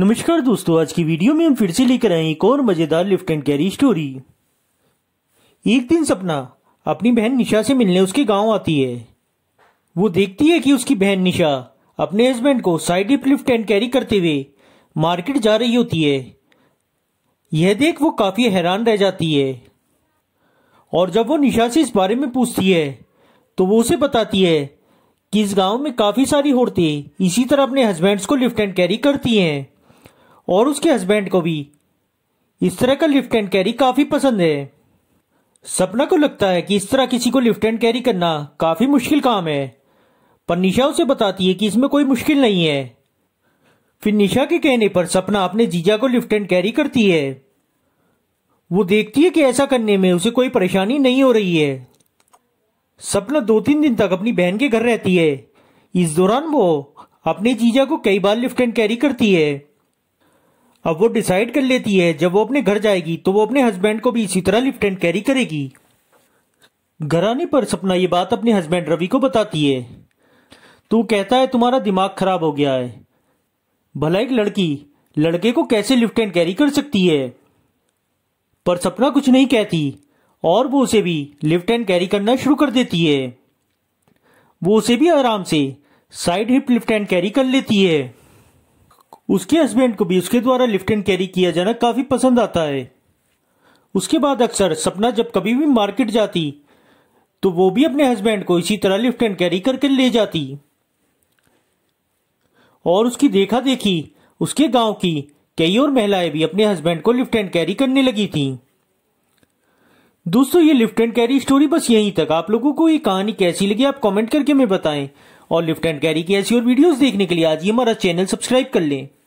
नमस्कार दोस्तों आज की वीडियो में हम फिर से लेकर आए एक और मजेदार लिफ्ट एंड कैरी स्टोरी एक दिन सपना अपनी बहन निशा से मिलने उसके गांव आती है वो देखती है कि उसकी बहन निशा अपने हस्बैंड को साइड लिफ्ट एंड कैरी करते हुए मार्केट जा रही होती है यह देख वो काफी हैरान रह जाती है और जब वो निशा से इस बारे में पूछती है तो वो उसे बताती है कि इस गांव में काफी सारी औरतें इसी तरह अपने हस्बैंड्स को लिफ्ट एंड कैरी करती हैं और उसके हस्बैंड को भी इस तरह का लिफ्ट एंड कैरी काफी पसंद है सपना को लगता है कि इस तरह किसी को लिफ्ट एंड कैरी करना काफी मुश्किल काम है पर निशा उसे बताती है कि इसमें कोई मुश्किल नहीं है फिर निशा के कहने पर सपना अपने जीजा को लिफ्ट एंड कैरी करती है वो देखती है कि ऐसा करने में उसे कोई परेशानी नहीं हो रही है सपना दो तीन दिन तक अपनी बहन के घर रहती है इस दौरान वो अपने जीजा को कई बार लिफ्ट एंड कैरी करती है अब वो डिसाइड कर लेती है जब वो अपने घर जाएगी तो वो अपने हस्बैंड को भी इसी तरह लिफ्ट एंड कैरी करेगी घर आने पर सपना ये बात अपने हस्बैंड रवि को बताती है तू कहता है तुम्हारा दिमाग खराब हो गया है भला एक लड़की लड़के को कैसे लिफ्ट एंड कैरी कर सकती है पर सपना कुछ नहीं कहती और वो उसे भी लिफ्ट एंड कैरी करना शुरू कर देती है वो उसे भी आराम से side hip lift and carry कर लेती है उसके हस्बैंड को भी उसके द्वारा लिफ्ट एंड कैरी किया जाना काफी पसंद आता है उसके बाद अक्सर सपना जब कभी भी मार्केट जाती तो वो भी अपने हस्बैंड को इसी तरह लिफ्ट एंड कैरी करके ले जाती और उसकी देखा देखी उसके गांव की कई और महिलाएं भी अपने हस्बैंड को लिफ्ट एंड कैरी करने लगी थी दोस्तों ये लिफ्ट एंड कैरी स्टोरी बस यहीं तक आप लोगों को ये कहानी कैसी लगी आप कमेंट करके हमें बताएं और लिफ्ट एंड कैरी की ऐसी और वीडियोस देखने के लिए आज ही हमारा चैनल सब्सक्राइब कर लें